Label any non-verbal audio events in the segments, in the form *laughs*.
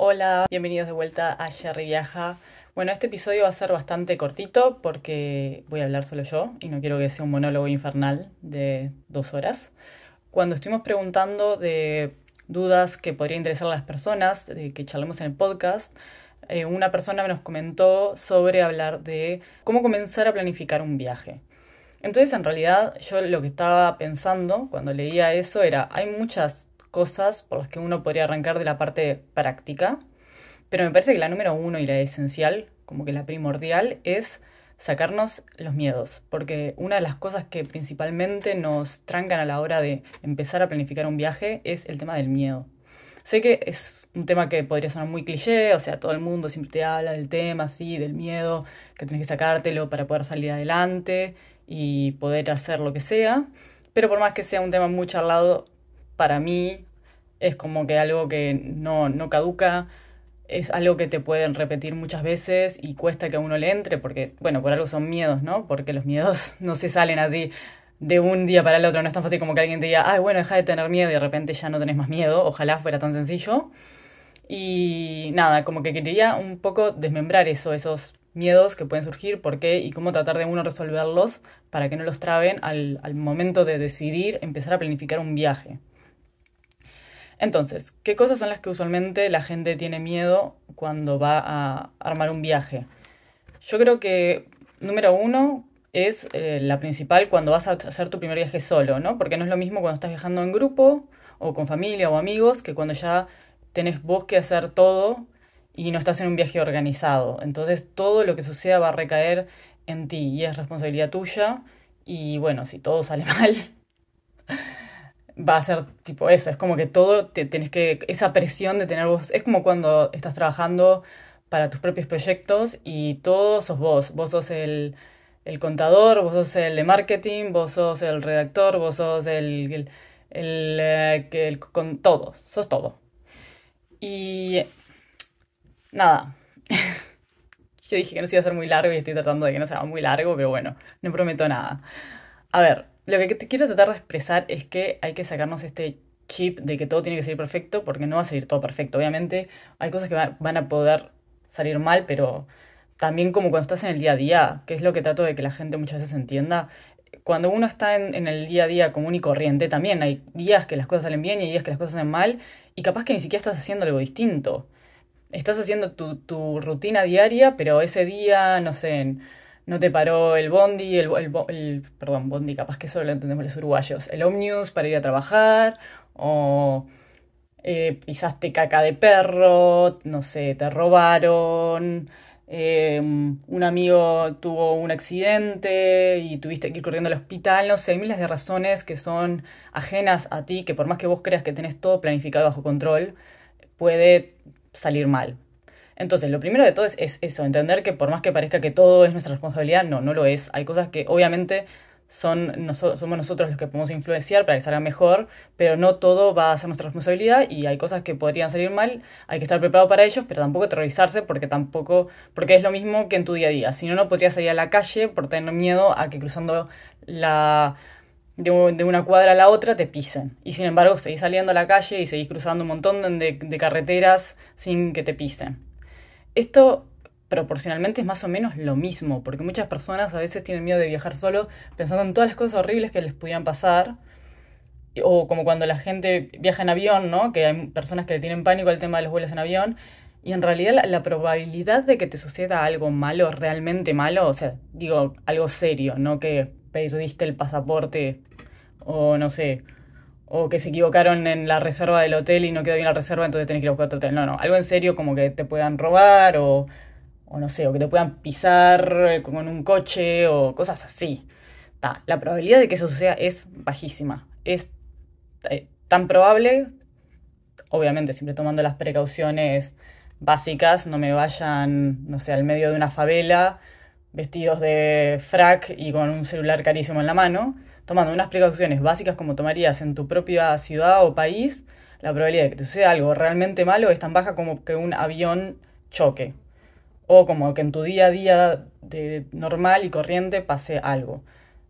Hola, bienvenidos de vuelta a Sherry Viaja. Bueno, este episodio va a ser bastante cortito porque voy a hablar solo yo y no quiero que sea un monólogo infernal de dos horas. Cuando estuvimos preguntando de dudas que podría interesar a las personas, de que charlemos en el podcast, eh, una persona nos comentó sobre hablar de cómo comenzar a planificar un viaje. Entonces, en realidad, yo lo que estaba pensando cuando leía eso era, hay muchas cosas por las que uno podría arrancar de la parte práctica, pero me parece que la número uno y la esencial, como que la primordial, es sacarnos los miedos, porque una de las cosas que principalmente nos trancan a la hora de empezar a planificar un viaje es el tema del miedo. Sé que es un tema que podría sonar muy cliché, o sea, todo el mundo siempre te habla del tema, así, del miedo, que tienes que sacártelo para poder salir adelante y poder hacer lo que sea, pero por más que sea un tema muy charlado, para mí es como que algo que no, no caduca, es algo que te pueden repetir muchas veces y cuesta que a uno le entre, porque, bueno, por algo son miedos, ¿no? Porque los miedos *laughs* no se salen así de un día para el otro, no es tan fácil como que alguien te diga, ay, bueno, deja de tener miedo y de repente ya no tenés más miedo, ojalá fuera tan sencillo. Y nada, como que quería un poco desmembrar eso, esos miedos que pueden surgir, por qué y cómo tratar de uno resolverlos para que no los traben al momento de decidir empezar a planificar un viaje. Entonces, ¿qué cosas son las que usualmente la gente tiene miedo cuando va a armar un viaje? Yo creo que, número uno, es eh, la principal cuando vas a hacer tu primer viaje solo, ¿no? Porque no es lo mismo cuando estás viajando en grupo o con familia o amigos que cuando ya tenés vos que hacer todo y no estás en un viaje organizado. Entonces todo lo que suceda va a recaer en ti y es responsabilidad tuya. Y bueno, si todo sale *laughs* mal, va a ser tipo eso, es como que todo, te, que, esa presión de tener vos, es como cuando estás trabajando para tus propios proyectos y todo sos vos, vos sos el, el contador, vos sos el de marketing, vos sos el redactor, vos sos el, el, eh, con todos sos todo. Y nada, *laughs* yo dije que no se iba a ser muy largo y estoy tratando de que no sea muy largo, pero bueno, no prometo nada. A ver, lo que quiero tratar de expresar es que hay que sacarnos este chip de que todo tiene que salir perfecto, porque no va a salir todo perfecto. Obviamente hay cosas que van a poder salir mal, pero también como cuando estás en el día a día, que es lo que trato de que la gente muchas veces entienda, cuando uno está en, el día a día común y corriente, también hay días que las cosas salen bien y hay días que las cosas salen mal, y capaz que ni siquiera estás haciendo algo distinto. Estás haciendo tu, tu rutina diaria, pero ese día, no sé, no te paró el bondi, el, perdón, bondi capaz que solo lo entendemos los uruguayos, el omnius para ir a trabajar, o eh, pisaste caca de perro, no sé, te robaron, em, un amigo tuvo un accidente y tuviste que ir corriendo al hospital, no sé, hay miles de razones que son ajenas a ti, que por más que vos creas que tenés todo planificado bajo control, puede salir mal. Entonces, lo primero de todo es, eso, entender que por más que parezca que todo es nuestra responsabilidad, no, no lo es. Hay cosas que obviamente son somos nosotros los que podemos influenciar para que salga mejor, pero no todo va a ser nuestra responsabilidad y hay cosas que podrían salir mal, hay que estar preparado para ellos, pero tampoco aterrorizarse porque tampoco, porque es lo mismo que en tu día a día. Si no, no podrías salir a la calle por tener miedo a que cruzando la de, una cuadra a la otra te pisen. Y sin embargo, seguís saliendo a la calle y seguís cruzando un montón de carreteras sin que te pisen. Esto proporcionalmente es más o menos lo mismo, porque muchas personas a veces tienen miedo de viajar solo pensando en todas las cosas horribles que les pudieran pasar, o como cuando la gente viaja en avión, ¿no? Que hay personas que tienen pánico al tema de los vuelos en avión, y en realidad la, probabilidad de que te suceda algo malo, realmente malo, o sea, digo, algo serio, no que perdiste el pasaporte o no sé, o que se equivocaron en la reserva del hotel y no quedó bien la reserva, entonces tenés que ir a buscar otro hotel. No, no, algo en serio como que te puedan robar o, o no sé, o que te puedan pisar eh, con un coche o cosas así. la probabilidad de que eso suceda es bajísima. Es eh, tan probable, obviamente siempre tomando las precauciones básicas, no me vayan, no sé, al medio de una favela vestidos de frac y con un celular carísimo en la mano tomando unas precauciones básicas como tomarías en tu propia ciudad o país, la probabilidad de que te suceda algo realmente malo es tan baja como que un avión choque. O como que en tu día a día de normal y corriente pase algo.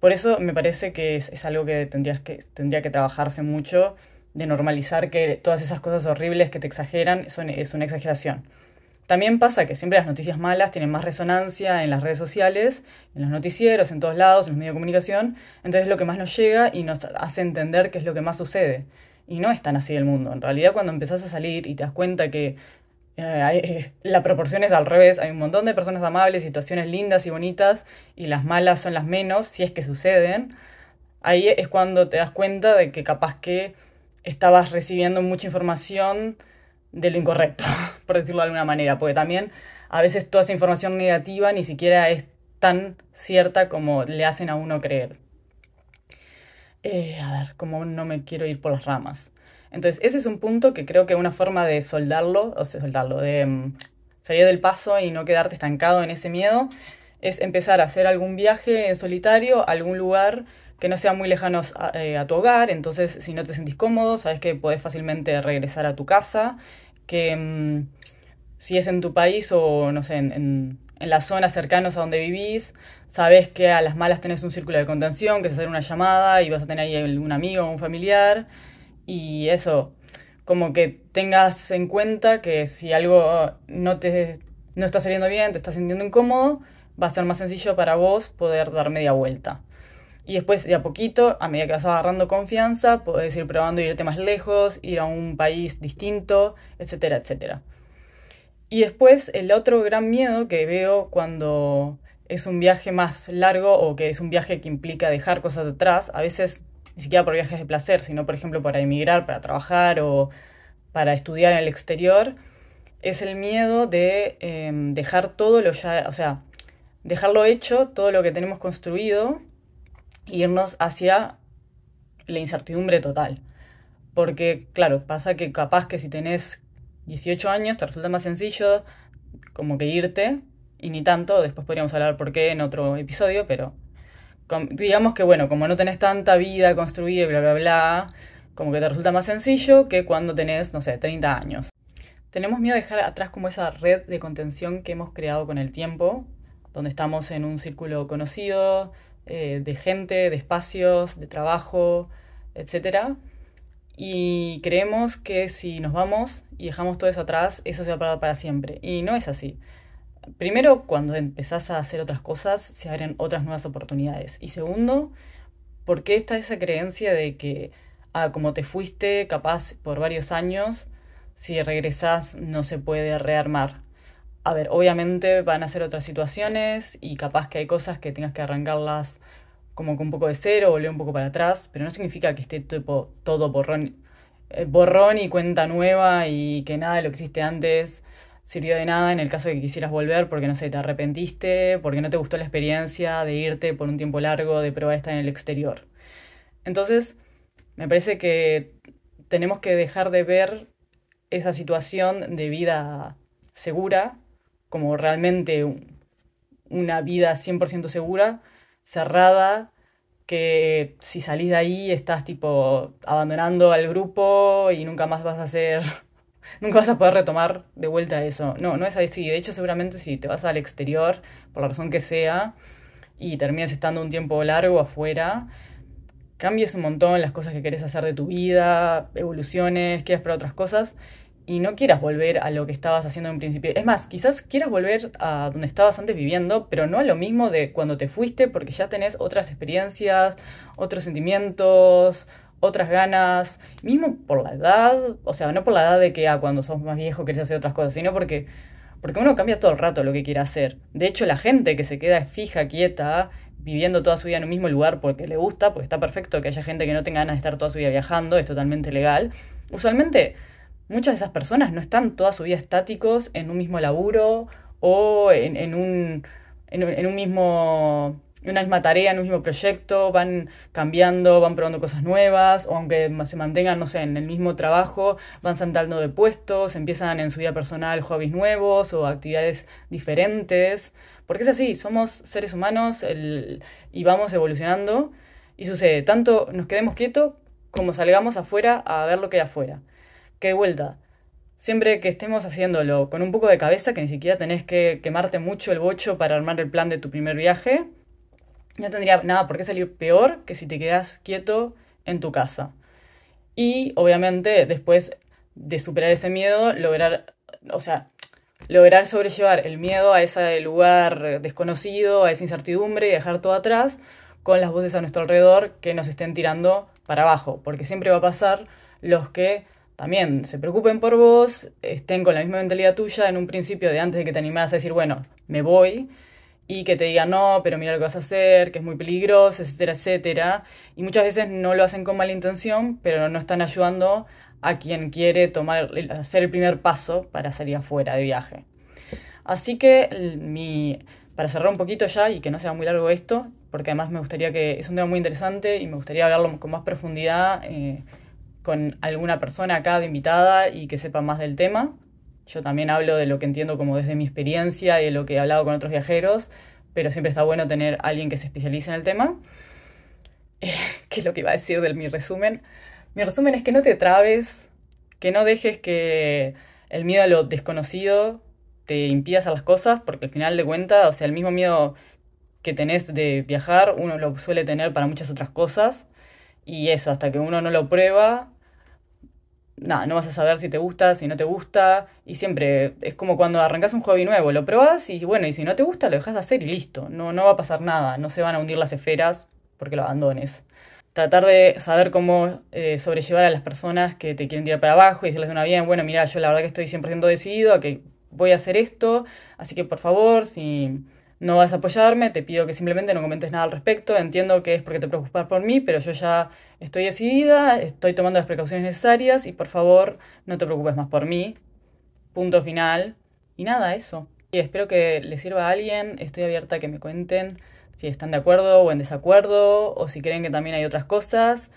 Por eso me parece que es, algo que, tendrías que tendría que trabajarse mucho, de normalizar que todas esas cosas horribles que te exageran es una exageración. También pasa que siempre las noticias malas tienen más resonancia en las redes sociales, en los noticieros, en todos lados, en los medios de comunicación, entonces lo que más nos llega y nos hace entender qué es lo que más sucede. Y no es tan así el mundo. En realidad cuando empezás a salir y te das cuenta que eh, eh, la proporción es al revés, hay un montón de personas amables, situaciones lindas y bonitas, y las malas son las menos, si es que suceden. Ahí es cuando te das cuenta de que capaz que estabas recibiendo mucha información de lo incorrecto. *laughs* por decirlo de alguna manera, porque también a veces toda esa información negativa ni siquiera es tan cierta como le hacen a uno creer. Eh, a ver, como no me quiero ir por las ramas. Entonces, ese es un punto que creo que una forma de soldarlo, o sea, soldarlo, de mm, salir del paso y no quedarte estancado en ese miedo, es empezar a hacer algún viaje en solitario a algún lugar que no sea muy lejano a, eh, a tu hogar. Entonces, si no te sentís cómodo, sabes que podés fácilmente regresar a tu casa que mm, si es en tu país o, no sé, en, las zonas cercanas a donde vivís, sabes que a las malas tenés un círculo de contención, que se hacer una llamada y vas a tener ahí un amigo o un familiar. Y eso, como que tengas en cuenta que si algo no te no está saliendo bien, te estás sintiendo incómodo, va a ser más sencillo para vos poder dar media vuelta. Y después, de a poquito, a medida que vas agarrando confianza, puedes ir probando irte más lejos, ir a un país distinto, etcétera, etcétera. Y después, el otro gran miedo que veo cuando es un viaje más largo o que es un viaje que implica dejar cosas atrás, a veces ni siquiera por viajes de placer, sino por ejemplo para emigrar, para trabajar o para estudiar en el exterior, es el miedo de em, dejar todo lo ya, o sea, dejarlo hecho, todo lo que tenemos construido irnos hacia la incertidumbre total. Porque, claro, pasa que capaz que si tenés 18 años te resulta más sencillo como que irte, y ni tanto, después podríamos hablar por qué en otro episodio, pero digamos que, bueno, como no tenés tanta vida construida, bla, bla, bla, como que te resulta más sencillo que cuando tenés, no sé, 30 años. Tenemos miedo de dejar atrás como esa red de contención que hemos creado con el tiempo, donde estamos en un círculo conocido, eh, de gente, de espacios, de trabajo, etc. Y creemos que si nos vamos y dejamos todo eso atrás, eso se va a parar para siempre. Y no es así. Primero, cuando empezás a hacer otras cosas, se abren otras nuevas oportunidades. Y segundo, qué está esa creencia de que, ah, como te fuiste capaz por varios años, si regresas no se puede rearmar? a ver, obviamente van a ser otras situaciones y capaz que hay cosas que tengas que arrancarlas como con un poco de cero, volver un poco para atrás, pero no significa que esté tipo, todo borrón, eh, borrón y cuenta nueva y que nada de lo que hiciste antes sirvió de nada en el caso de que quisieras volver porque no sé, te arrepentiste, porque no te gustó la experiencia de irte por un tiempo largo, de probar estar en el exterior. Entonces, me parece que tenemos que dejar de ver esa situación de vida segura como realmente una vida 100% segura, cerrada, que si salís de ahí estás tipo abandonando al grupo y nunca más vas a hacer, *laughs* nunca vas a poder retomar de vuelta eso. No, no es así. De hecho, seguramente si te vas al exterior, por la razón que sea, y terminas estando un tiempo largo afuera, cambies un montón las cosas que querés hacer de tu vida, evoluciones, quieres para otras cosas, y no quieras volver a lo que estabas haciendo en principio. Es más, quizás quieras volver a donde estabas antes viviendo, pero no a lo mismo de cuando te fuiste, porque ya tenés otras experiencias, otros sentimientos, otras ganas, mismo por la edad, o sea, no por la edad de que ah, cuando sos más viejo querés hacer otras cosas, sino porque, porque uno cambia todo el rato lo que quiere hacer. De hecho, la gente que se queda fija, quieta, viviendo toda su vida en un mismo lugar porque le gusta, porque está perfecto que haya gente que no tenga ganas de estar toda su vida viajando, es totalmente legal. Usualmente muchas de esas personas no están toda su vida estáticos en un mismo laburo o en, en un, mismo una misma tarea, en un mismo proyecto, van cambiando, van probando cosas nuevas, o aunque se mantengan, no sé, en el mismo trabajo, van saltando de puestos, empiezan en su vida personal hobbies nuevos o actividades diferentes, porque es así, somos seres humanos y vamos evolucionando y sucede, tanto nos quedemos quietos como salgamos afuera a ver lo que hay afuera que de vuelta, siempre que estemos haciéndolo con un poco de cabeza, que ni siquiera tenés que quemarte mucho el bocho para armar el plan de tu primer viaje, no tendría nada por qué salir peor que si te quedas quieto en tu casa. Y obviamente después de superar ese miedo, lograr, o sea, lograr sobrellevar el miedo a ese lugar desconocido, a esa incertidumbre y dejar todo atrás con las voces a nuestro alrededor que nos estén tirando para abajo, porque siempre va a pasar los que también se preocupen por vos, estén con la misma mentalidad tuya en un principio de antes de que te animás a decir, bueno, me voy, y que te digan, no, pero mira lo que vas a hacer, que es muy peligroso, etcétera, etcétera. Y muchas veces no lo hacen con mala intención, pero no están ayudando a quien quiere tomar, hacer el primer paso para salir afuera de viaje. Así que para cerrar un poquito ya y que no sea muy largo esto, porque además me gustaría que es un tema muy interesante y me gustaría hablarlo con más profundidad. Eh, con alguna persona acá de invitada y que sepa más del tema. Yo también hablo de lo que entiendo como desde mi experiencia y de lo que he hablado con otros viajeros, pero siempre está bueno tener alguien que se especialice en el tema. *laughs* Eh, ¿Qué es lo que iba a decir de mi resumen? Mi resumen es que no te trabes, que no dejes que el miedo a lo desconocido te impida hacer las cosas, porque al final de cuentas, o sea, el mismo miedo que tenés de viajar, uno lo suele tener para muchas otras cosas. Y eso, hasta que uno no lo prueba, nada, no vas a saber si te gusta, si no te gusta. Y siempre es como cuando arrancas un hobby nuevo, lo probás y bueno, y si no te gusta, lo dejas de hacer y listo. No, no va a pasar nada, no se van a hundir las esferas porque lo abandones. Tratar de saber cómo eh, sobrellevar a las personas que te quieren tirar para abajo y decirles de una bien, bueno, mira, yo la verdad que estoy 100% decidido a que voy a hacer esto, así que por favor, si no vas a apoyarme, te pido que simplemente no comentes nada al respecto, entiendo que es porque te preocupas por mí, pero yo ya estoy decidida, estoy tomando las precauciones necesarias y por favor no te preocupes más por mí. Punto final. Y nada, eso. Y espero que les sirva a alguien, estoy abierta a que me cuenten si están de acuerdo o en desacuerdo, o si creen que también hay otras cosas.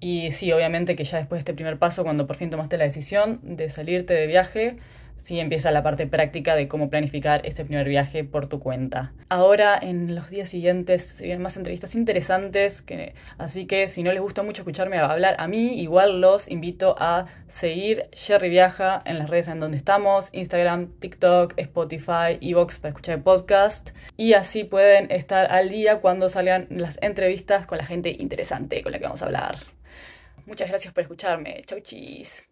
Y sí, obviamente que ya después de este primer paso, cuando por fin tomaste la decisión de salirte de viaje, si empieza la parte práctica de cómo planificar este primer viaje por tu cuenta. Ahora, en los días siguientes, se vienen más entrevistas interesantes, que, así que si no les gusta mucho escucharme hablar a mí, igual los invito a seguir Sherry Viaja en las redes en donde estamos, Instagram, TikTok, Spotify, Evox para escuchar el podcast, y así pueden estar al día cuando salgan las entrevistas con la gente interesante con la que vamos a hablar. Muchas gracias por escucharme. Chau, chis.